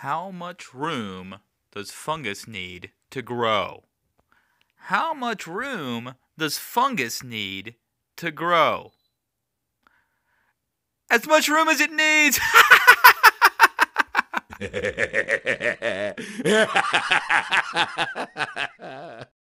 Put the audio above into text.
How much room does fungus need to grow? How much room does fungus need to grow? As much room as it needs!